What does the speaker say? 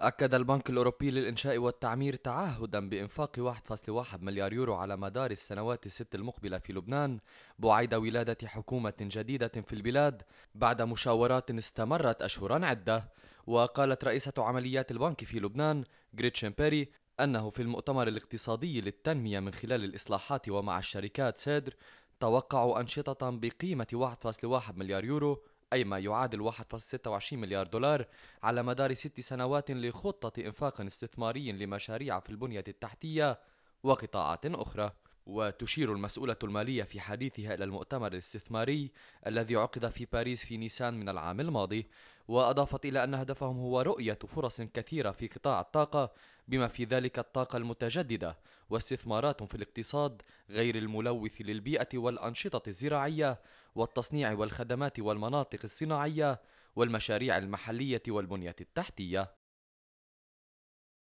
أكد البنك الأوروبي للإنشاء والتعمير تعهدا بإنفاق 1.1 مليار يورو على مدار السنوات الست المقبلة في لبنان بعيد ولادة حكومة جديدة في البلاد بعد مشاورات استمرت أشهرا عدة وقالت رئيسة عمليات البنك في لبنان غريتشن بيري أنه في المؤتمر الاقتصادي للتنمية من خلال الإصلاحات ومع الشركات سيدر توقعوا أنشطة بقيمة 1.1 مليار يورو أي ما يعادل 1.26 مليار دولار على مدار ست سنوات لخطة إنفاق استثماري لمشاريع في البنية التحتية وقطاعات أخرى وتشير المسؤولة المالية في حديثها إلى المؤتمر الاستثماري الذي عقد في باريس في نيسان من العام الماضي، وأضافت إلى أن هدفهم هو رؤية فرص كثيرة في قطاع الطاقة بما في ذلك الطاقة المتجددة واستثمارات في الاقتصاد غير الملوث للبيئة والأنشطة الزراعية والتصنيع والخدمات والمناطق الصناعية والمشاريع المحلية والبنية التحتية.